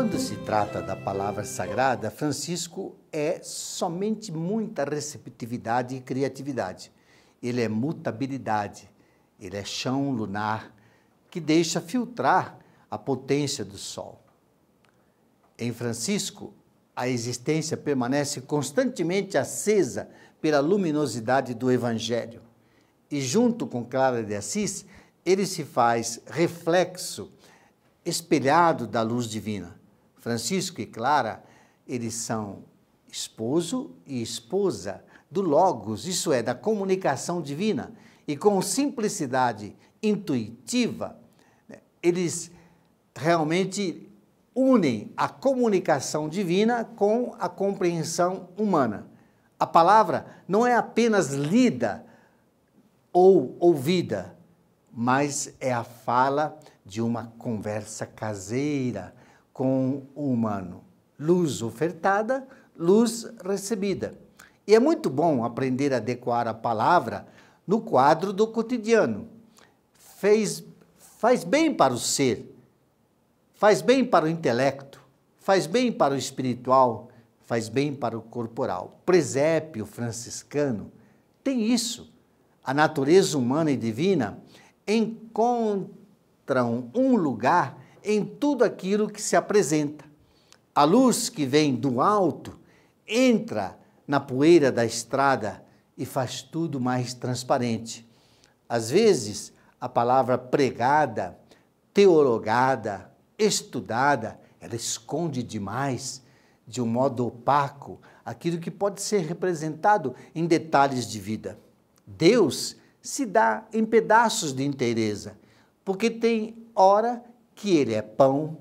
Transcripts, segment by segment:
Quando se trata da palavra sagrada, Francisco é somente muita receptividade e criatividade. Ele é mutabilidade, ele é chão lunar que deixa filtrar a potência do sol. Em Francisco, a existência permanece constantemente acesa pela luminosidade do Evangelho. E junto com Clara de Assis, ele se faz reflexo, espelhado da luz divina. Francisco e Clara, eles são esposo e esposa do Logos, isso é, da comunicação divina. E com simplicidade intuitiva, eles realmente unem a comunicação divina com a compreensão humana. A palavra não é apenas lida ou ouvida, mas é a fala de uma conversa caseira, com o humano. Luz ofertada, luz recebida. E é muito bom aprender a adequar a palavra no quadro do cotidiano. Fez, faz bem para o ser, faz bem para o intelecto, faz bem para o espiritual, faz bem para o corporal. Presépio franciscano tem isso. A natureza humana e divina encontram um lugar em tudo aquilo que se apresenta. A luz que vem do alto entra na poeira da estrada e faz tudo mais transparente. Às vezes, a palavra pregada, teologada, estudada, ela esconde demais, de um modo opaco, aquilo que pode ser representado em detalhes de vida. Deus se dá em pedaços de inteireza, porque tem hora que ele é pão,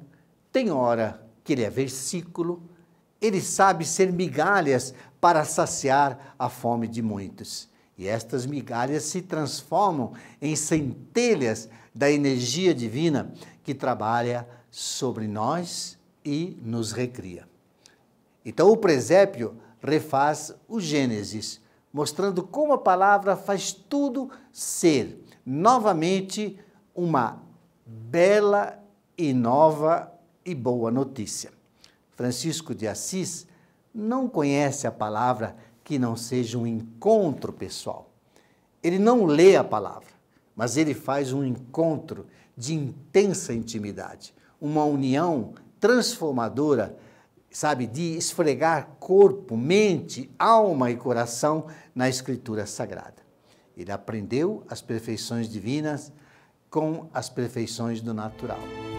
tem hora que ele é versículo, ele sabe ser migalhas para saciar a fome de muitos. E estas migalhas se transformam em centelhas da energia divina que trabalha sobre nós e nos recria. Então o presépio refaz o Gênesis, mostrando como a palavra faz tudo ser novamente uma bela e nova e boa notícia. Francisco de Assis não conhece a palavra que não seja um encontro pessoal. Ele não lê a palavra, mas ele faz um encontro de intensa intimidade, uma união transformadora, sabe, de esfregar corpo, mente, alma e coração na Escritura Sagrada. Ele aprendeu as perfeições divinas com as perfeições do natural.